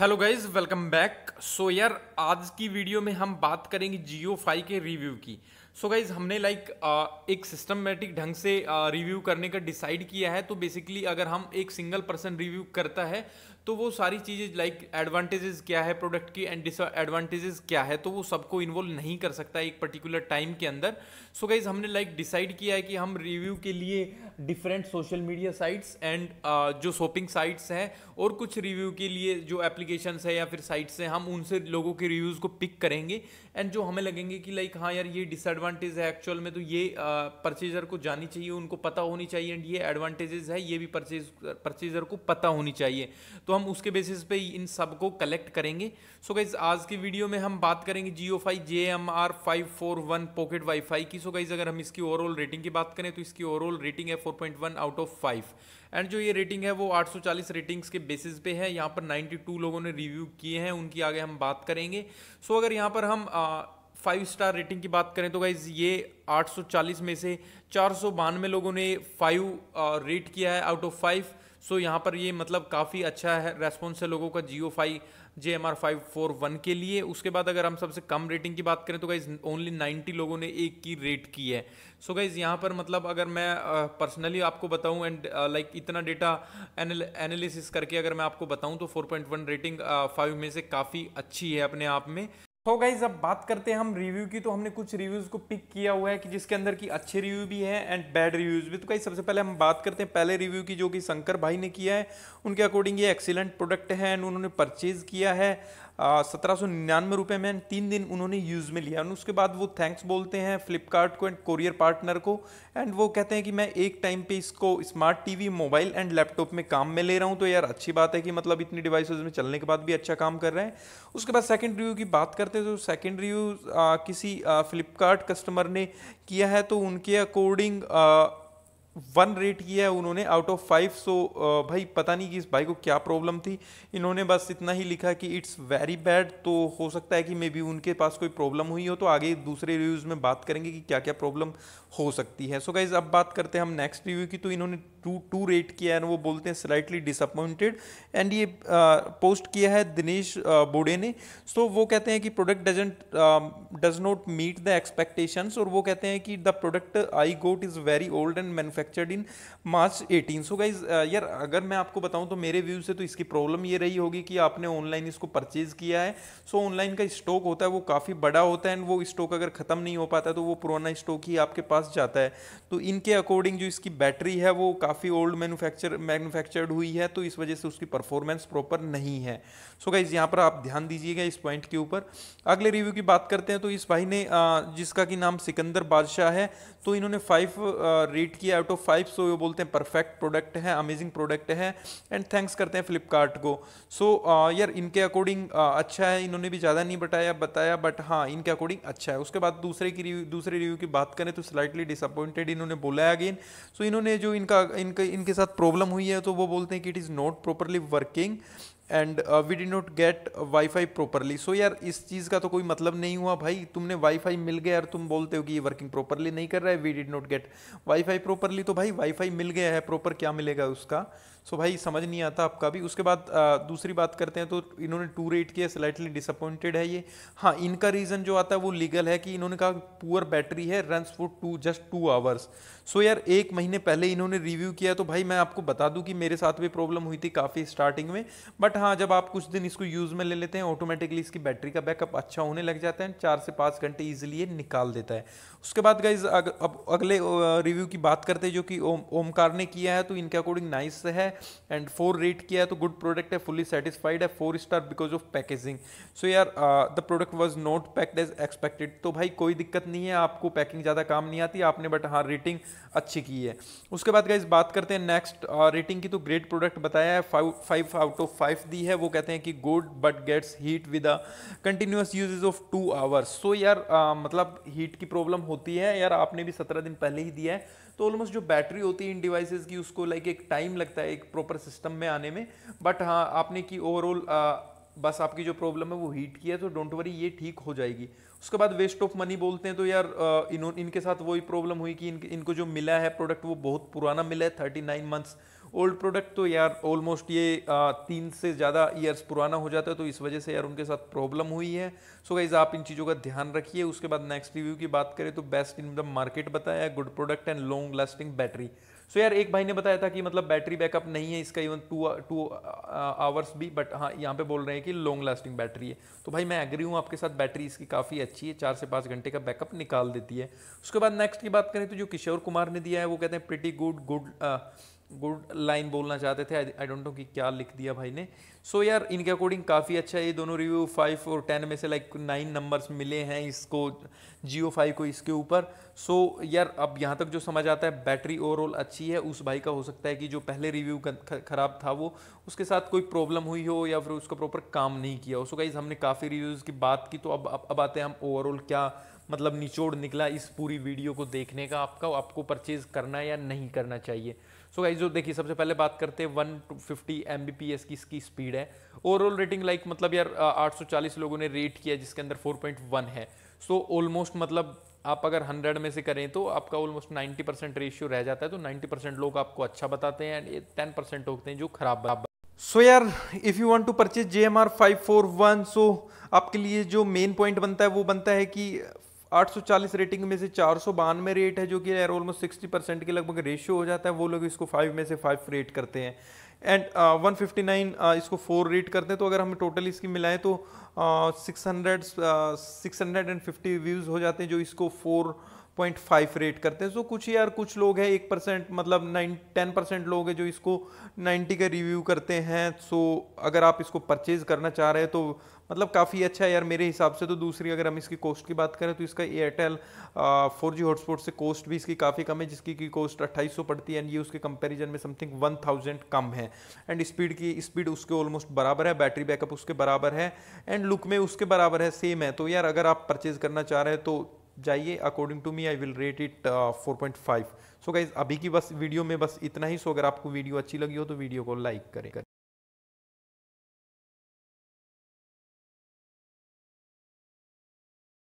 hello guys welcome back so यार आज की वीडियो में हम बात करेंगे जियो फाई के रिव्यू की सो so गाइज हमने लाइक like, एक सिस्टमेटिक ढंग से रिव्यू करने का डिसाइड किया है तो बेसिकली अगर हम एक सिंगल पर्सन रिव्यू करता है तो वो सारी चीज़ें लाइक एडवांटेजेस क्या है प्रोडक्ट की एंड डिसएडवांटेजेस क्या है तो वो सबको इन्वॉल्व नहीं कर सकता एक पर्टिकुलर टाइम के अंदर सो so गाइज हमने लाइक like, डिसाइड किया है कि हम रिव्यू के लिए different social media sites and जो शॉपिंग साइट्स हैं और कुछ रिव्यू के लिए जो एप्लीकेशंस है या फिर साइट्स हैं हम उनसे लोगों के रिव्यूज़ को पिक करेंगे एंड जो हमें लगेंगे कि लाइक like, हाँ यार ये डिसएड एडवांटेज है एक्चुअल में तो ये परचेजर को जानी चाहिए उनको पता होनी चाहिए एंड ये एडवांटेजेस है ये भी परचेज परचेजर को पता होनी चाहिए तो हम उसके बेसिस पे इन सब को कलेक्ट करेंगे सो गाइज आज की वीडियो में हम बात करेंगे Jio five J M R five four one pocket WiFi की सो गाइज अगर हम इसकी ओवरऑल रेटिंग की बात करें तो इसकी ओवरऑल रेटिंग है four point one out of five and जो ये रेटिंग है वो 840 रेटिंग्स के बेसिस पे है यहाँ पर 92 लोगों ने रिव्यू किए हैं उनकी आगे हम बात करेंगे सो so अगर यहाँ पर हम आ, फाइव स्टार रेटिंग की बात करें तो गाइज़ ये 840 में से चार सौ बानवे लोगों ने फाइव रेट uh, किया है आउट ऑफ फाइव सो यहाँ पर ये मतलब काफ़ी अच्छा है रेस्पॉन्स है लोगों का Jio five J M R five four one के लिए उसके बाद अगर हम सबसे कम रेटिंग की बात करें तो गाइज़ ओनली नाइन्टी लोगों ने एक की रेट की है सो so गाइज़ यहाँ पर मतलब अगर मैं पर्सनली uh, आपको बताऊँ एंड लाइक इतना डेटा एनालिसिस करके अगर मैं आपको बताऊँ तो four point one rating five में से काफ़ी अच्छी है अपने आप में तो गाइज अब बात करते हैं हम रिव्यू की तो हमने कुछ रिव्यूज़ को पिक किया हुआ है कि जिसके अंदर की अच्छे रिव्यू भी हैं एंड बैड रिव्यूज़ भी तो गाइज सबसे पहले हम बात करते हैं पहले रिव्यू की जो कि शंकर भाई ने किया है उनके अकॉर्डिंग ये एक्सीलेंट प्रोडक्ट है एंड उन्होंने परचेज़ किया है सत्रह सौ निन्यानवे रुपये में तीन दिन उन्होंने यूज़ में लिया और उसके बाद वो थैंक्स बोलते हैं फ्लिपकार्ट को एंड कोरियर पार्टनर को एंड वो कहते हैं कि मैं एक टाइम पे इसको smart TV mobile and laptop में काम में ले रहा हूँ तो यार अच्छी बात है कि मतलब इतनी डिवाइसेज में चलने के बाद भी अच्छा काम कर रहे हैं उसके बाद सेकेंड रिव्यू की बात करते हैं तो सेकेंड रिव्यू किसी फ्लिपकार्ट कस्टमर ने किया है तो उनके अकॉर्डिंग वन रेट किया है उन्होंने आउट ऑफ फाइव सो भाई पता नहीं कि इस भाई को क्या प्रॉब्लम थी इन्होंने बस इतना ही लिखा कि इट्स वेरी बैड तो हो सकता है कि मे बी उनके पास कोई प्रॉब्लम हुई हो तो आगे दूसरे रिव्यूज़ में बात करेंगे कि क्या क्या प्रॉब्लम हो सकती है सो so गाइज अब बात करते हैं हम नेक्स्ट रिव्यू की तो इन्होंने टू टू रेट किया है वो बोलते हैं स्लाइटली डिसअपॉइंटेड एंड ये पोस्ट uh, किया है दिनेश uh, बोडे ने सो so, वो कहते हैं कि product doesn't does not meet the expectations और वो कहते हैं कि the product I got is very old and manufa manufactured in March 18 so guys यार अगर मैं आपको बताऊं तो मेरे व्यू से तो इसकी प्रॉब्लम ये रही होगी कि आपने ऑनलाइन इसको परचेज किया है सो so, ऑनलाइन का स्टॉक होता है वो काफ़ी बड़ा होता है एंड वो स्टॉक अगर ख़त्म नहीं हो पाता तो वो पुराना स्टॉक ही आपके पास जाता है तो इनके अकॉर्डिंग जो इसकी बैटरी है वो काफ़ी ओल्ड मैनुफैक्चर मैनुफैक्चर्ड हुई है तो इस वजह से उसकी परफॉर्मेंस प्रॉपर नहीं है सो so, गाइज यहाँ पर आप ध्यान दीजिएगा इस पॉइंट के ऊपर अगले रिव्यू की बात करते हैं तो इस भाई ने uh, जिसका कि नाम सिकंदर बादशाह है तो इन्होंने फाइव रेट uh, किया आउट ऑफ फाइव सो ये बोलते हैं परफेक्ट प्रोडक्ट है अमेजिंग प्रोडक्ट है एंड थैंक्स करते हैं फ्लिपकार्ट को सो so, यार इनके अकॉर्डिंग अच्छा है इन्होंने भी ज़्यादा नहीं बताया बताया बट हाँ इनके अकॉर्डिंग अच्छा है उसके बाद दूसरे की रिव्यू दूसरे रिव्यू की बात करें तो स्लाइटली डिसअपॉइंटेड इन्होंने बोला है अगेन सो so, इन्होंने जो इनका इनके इनके साथ प्रॉब्लम हुई है तो वो बोलते हैं कि it is not properly working and we did not get WiFi properly so यार इस चीज़ का तो कोई मतलब नहीं हुआ भाई तुमने वाईफाई मिल गया यार तुम बोलते हो कि ये वर्किंग प्रॉपरली नहीं कर रहा है we did not get WiFi properly तो भाई वाईफाई मिल गया है प्रॉपर क्या मिलेगा उसका सो भाई समझ नहीं आता आपका भी उसके बाद दूसरी बात करते हैं तो इन्होंने टू रेट किया स्लाइटली डिसअपॉइंटेड है ये हाँ इनका रीज़न जो आता है वो लीगल है कि इन्होंने कहा पुअर बैटरी है run for two just two hours so यार एक महीने पहले इन्होंने रिव्यू किया तो भाई मैं आपको बता दूँ कि मेरे साथ भी प्रॉब्लम हुई थी काफ़ी स्टार्टिंग में बट हाँ जब आप कुछ दिन इसको यूज़ में ले लेते हैं ऑटोमेटिकली इसकी बैटरी का बैकअप अच्छा होने लग जाता है चार से पाँच घंटे ईजिली ये निकाल देता है उसके बाद गाइज अब अगले रिव्यू की बात करते हैं जो कि ओमकार ने किया है तो इनके अकॉर्डिंग नाइस है एंड फोर रेट किया है तो गुड प्रोडक्ट है फुली सेटिस्फाइड है four star because of packaging so यार the product was not packed as expected तो भाई कोई दिक्कत नहीं है आपको पैकिंग ज़्यादा काम नहीं आती आपने बट हाँ रेटिंग अच्छी की है उसके बाद गाइज बात करते हैं नेक्स्ट रेटिंग uh, की तो ग्रेट प्रोडक्ट बताया है five five out of five दी है वो कहते हैं कि good but gets heat with a continuous usage of two hours so यार आ, uh, मतलब हीट की प्रॉब्लम होती है यार आपने भी सत्रह दिन पहले ही दिया है तो ऑलमोस्ट जो बैटरी होती है इन डिवाइसेस की उसको लाइक एक टाइम लगता है एक प्रॉपर सिस्टम में आने में बट हाँ आपने की ओवरऑल बस आपकी जो प्रॉब्लम है वो हीट की है तो डोंट वरी ये ठीक हो जाएगी उसके बाद वेस्ट ऑफ मनी बोलते हैं तो यार इन इनके साथ वही प्रॉब्लम हुई कि इन, इनको जो मिला है प्रोडक्ट वो बहुत पुराना मिला है thirty nine months old product तो यार ऑलमोस्ट ये आ, तीन से ज़्यादा ईयर्स पुराना हो जाता है तो इस वजह से यार उनके साथ प्रॉब्लम हुई है सो गाइज आप इन चीज़ों का ध्यान रखिए उसके बाद नेक्स्ट रिव्यू की बात करें तो बेस्ट इन द मार्केट बताया good product and long lasting battery so so यार एक भाई ने बताया था कि मतलब बैटरी बैकअप नहीं है इसका इवन टू टू आवर्स भी बट हाँ यहाँ पे बोल रहे हैं कि लॉन्ग लास्टिंग बैटरी है तो भाई मैं एग्री हूँ आपके साथ बैटरी इसकी काफ़ी अच्छी है चार से पाँच घंटे का बैकअप निकाल देती है उसके बाद नेक्स्ट की बात करें तो जो किशोर कुमार ने दिया है वो कहते हैं pretty good good good line बोलना चाहते थे आई डोंट नो कि क्या लिख दिया भाई ने सो so यार इनके अकॉर्डिंग काफ़ी अच्छा है ये दोनों रिव्यू फाइव और टेन में से लाइक नाइन नंबर्स मिले हैं इसको जियो फाइव को इसके ऊपर सो so यार अब यहाँ तक जो समझ आता है बैटरी ओवरऑल अच्छी है उस भाई का हो सकता है कि जो पहले रिव्यू ख़राब था वो उसके साथ कोई प्रॉब्लम हुई हो या फिर उसका प्रॉपर काम नहीं किया हो सो गाइज हमने काफ़ी रिव्यूज़ की बात की तो अब अब, अब आते हैं हम ओवरऑल क्या मतलब निचोड़ निकला इस पूरी वीडियो को देखने का आपका आपको परचेज़ करना या नहीं करना चाहिए सो गाइज जो देखिए सबसे पहले बात करते हैं वन फिफ्टी की इसकी स्पीड है ओवरऑल रेटिंग लाइक मतलब यार 840 लोगों ने रेट किया जिसके अंदर 4.1 है सो so, ऑलमोस्ट मतलब आप अगर 100 में से करें तो आपका ऑलमोस्ट 90 परसेंट रेशियो रह जाता है तो 90 परसेंट लोग आपको अच्छा बताते हैं एंड टेन परसेंट होते हैं जो खराब सो यार if you want to purchase J M so आपके लिए जो मेन पॉइंट बनता है वो बनता है कि 840 रेटिंग में से चार सौ बानवे रेट है जो कि एयर ऑलमोस्ट सिक्सटी परसेंट के लगभग रेशियो हो जाता है वो लोग इसको फाइव में से फाइव रेट करते हैं एंड वन फिफ्टी नाइन इसको फोर रेट करते हैं तो अगर हम टोटल इसकी मिलाएं तो six hundred six hundred and fifty views हो जाते हैं जो इसको फोर पॉइंट फाइव रेट करते हैं सो कुछ यार कुछ लोग हैं एक परसेंट मतलब नाइन टेन परसेंट लोग हैं जो इसको नाइन्टी का रिव्यू करते हैं सो अगर आप इसको परचेज़ करना चाह रहे हैं तो मतलब काफ़ी अच्छा है यार मेरे हिसाब से तो दूसरी अगर हम इसकी कॉस्ट की बात करें तो इसका एयरटेल फोर जी हॉटस्पॉट से कॉस्ट भी इसकी काफ़ी कम है जिसकी की कॉस्ट अट्ठाईस सौ पड़ती है एंड ये उसके कंपैरिजन में समथिंग वन थाउजेंड कम है एंड स्पीड की स्पीड उसके ऑलमोस्ट बराबर है बैटरी बैकअप उसके बराबर है एंड लुक में उसके बराबर है सेम है तो यार अगर आप परचेज़ करना चाह रहे हैं तो जाइए according to me I will rate it four point five so guys अभी की बस वीडियो में बस इतना ही सो अगर आपको वीडियो अच्छी लगी हो तो वीडियो को लाइक करें